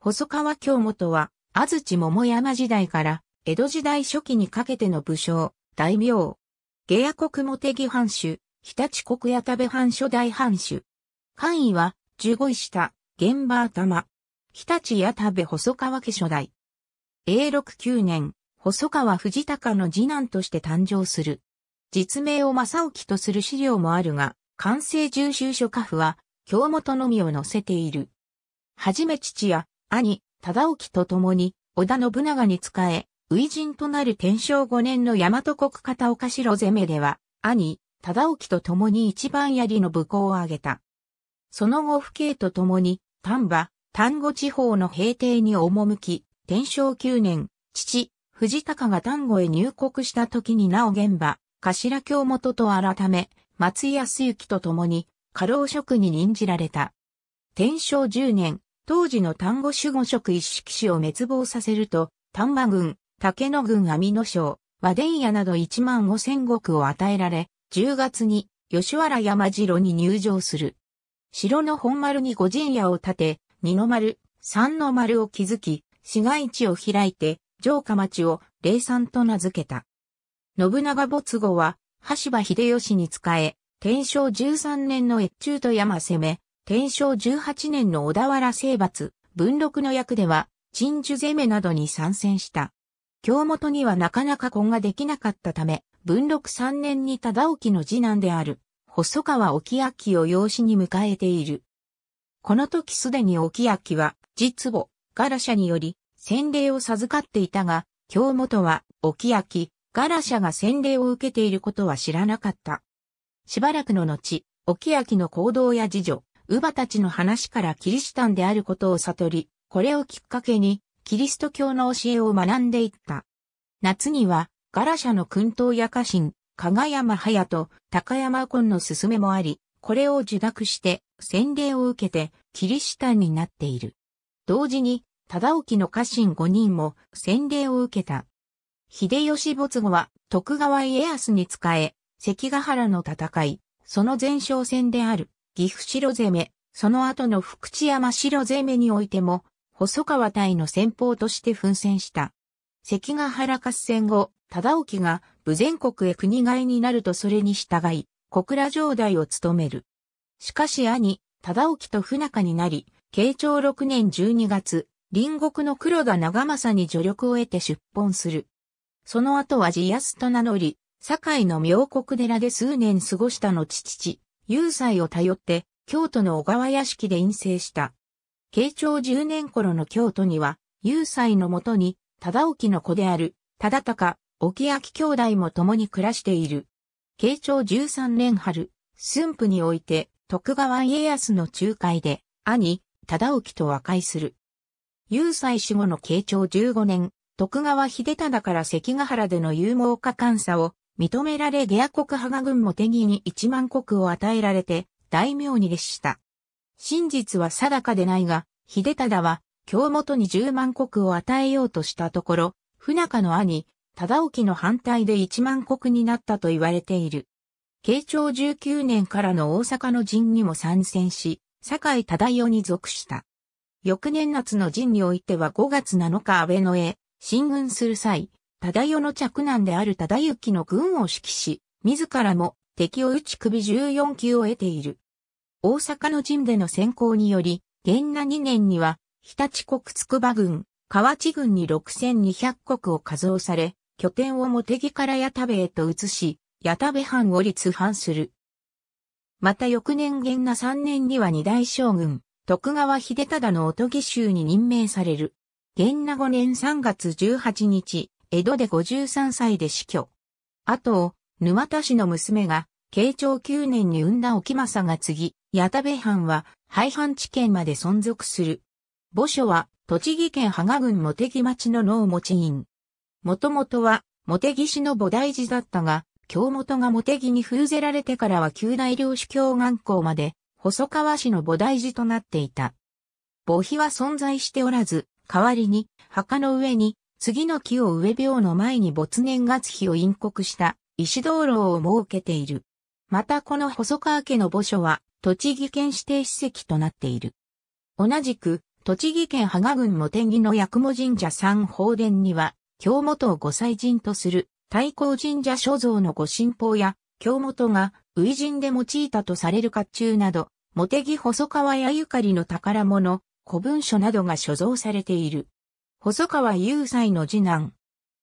細川京元は、安土桃山時代から、江戸時代初期にかけての武将、大名。下野国茂木藩主、常陸国谷田部藩初代藩主。官位は、十五位下、玄馬頭。常陸谷田部細川家初代。永禄9年、細川藤孝の次男として誕生する。実名を正興とする資料もあるが、完成重州書家譜は、京元のみを載せている。はじめ父や兄、忠興と共に、織田信長に仕え、初陣となる天正5年の大和国片岡城攻めでは、兄、忠興と共に一番槍の武功を挙げた。その後父兄と共に、丹波、丹後地方の平定に赴き、天正9年、父、藤高が丹後へ入国した時になお現場、頭京元と改め、松井康之と共に、過労職に任じられた。天正10年、当時の単語守護職一式氏を滅亡させると、丹波軍、竹野軍網野省、和伝屋など1万五千石を与えられ、10月に吉原山城に入城する。城の本丸に五陣屋を建て、二の丸、三の丸を築き、市街地を開いて、城下町を霊山と名付けた。信長没後は、橋場秀吉に仕え、天正13年の越中と山攻め、天正18年の小田原征伐、文禄の役では、鎮守攻めなどに参戦した。京本にはなかなか婚ができなかったため、文禄3年に忠興の次男である、細川沖明を養子に迎えている。この時すでに沖明は、実母、ガラシャにより、洗礼を授かっていたが、京本は、沖明、ガラシャが洗礼を受けていることは知らなかった。しばらくの後、沖明の行動や自助、ウバたちの話からキリシタンであることを悟り、これをきっかけに、キリスト教の教えを学んでいった。夏には、ガラシャの訓導や家臣、加賀山隼と高山右の勧めもあり、これを受諾して、洗礼を受けて、キリシタンになっている。同時に、忠興の家臣5人も洗礼を受けた。秀吉没後は徳川家康に仕え、関ヶ原の戦い、その前哨戦である岐阜城攻め、その後の福知山城攻めにおいても、細川隊の先方として奮戦した。関ヶ原合戦後、忠興が武前国へ国外になるとそれに従い、小倉城代を務める。しかし兄、忠興と不仲になり、慶長6年12月、隣国の黒田長政に助力を得て出奔する。その後は自安と名乗り、堺の妙国寺で数年過ごした後父、有才を頼って京都の小川屋敷で陰性した。慶長10年頃の京都には、有才のもとに、忠興の子である、忠隆、沖明兄弟も共に暮らしている。慶長13年春、駿府において、徳川家康の仲介で、兄、忠興と和解する。有才死後の慶長15年、徳川秀忠から関ヶ原での有望化監査を認められ下野国派が軍も手木に一万国を与えられて、大名に列した。真実は定かでないが、秀忠は、京元に十万国を与えようとしたところ、不仲の兄、忠興の反対で一万国になったと言われている。慶長19年からの大阪の陣にも参戦し、堺忠代に属した。翌年夏の陣においては5月7日安倍の絵、進軍する際、忠代の嫡男である忠行の軍を指揮し、自らも敵を打ち首14級を得ている。大阪の陣での先行により、元那2年には、日立国筑波軍、河内軍に6200国を加増され、拠点を茂木から矢田部へと移し、矢田部藩を立藩する。また翌年元那3年には二大将軍、徳川秀忠のおとぎ衆に任命される。元那5年3月18日、江戸で53歳で死去。あと、沼田氏の娘が、慶長9年に産んだ沖政が継ぎ、矢田部藩は、廃藩置県まで存続する。墓所は、栃木県芳賀郡茂木町の能持院。もともとは、茂木氏の菩提寺だったが、京本が茂木に封ぜられてからは旧大領主教願校まで、細川氏の菩提寺となっていた。墓碑は存在しておらず、代わりに、墓の上に、次の木を植え病の前に没年月日を隠刻した石灯籠を設けている。またこの細川家の墓所は栃木県指定史跡となっている。同じく栃木県芳賀郡茂天木の八雲神社三宝殿には京本を御祭神とする太閤神社所蔵の御神宝や京本が初陣で用いたとされる甲冑など、茂木細川やゆかりの宝物、古文書などが所蔵されている。細川雄斎の次男。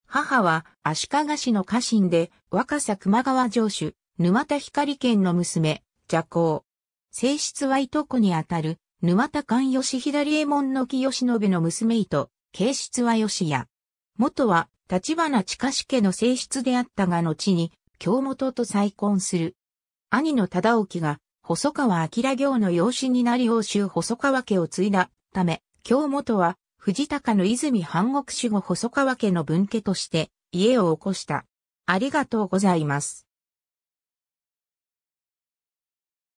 母は足利市の家臣で若狭熊川城主、沼田光県の娘、邪行。性質はいとこにあたる、沼田勘吉左衛門の木吉信の娘糸、形質は吉也。元は、立花近し家の性質であったが後に、京本と再婚する。兄の忠興が、細川明行の養子になり欧州細川家を継いだため、京本は藤高の泉半国守護細川家の分家として家を起こした。ありがとうございます。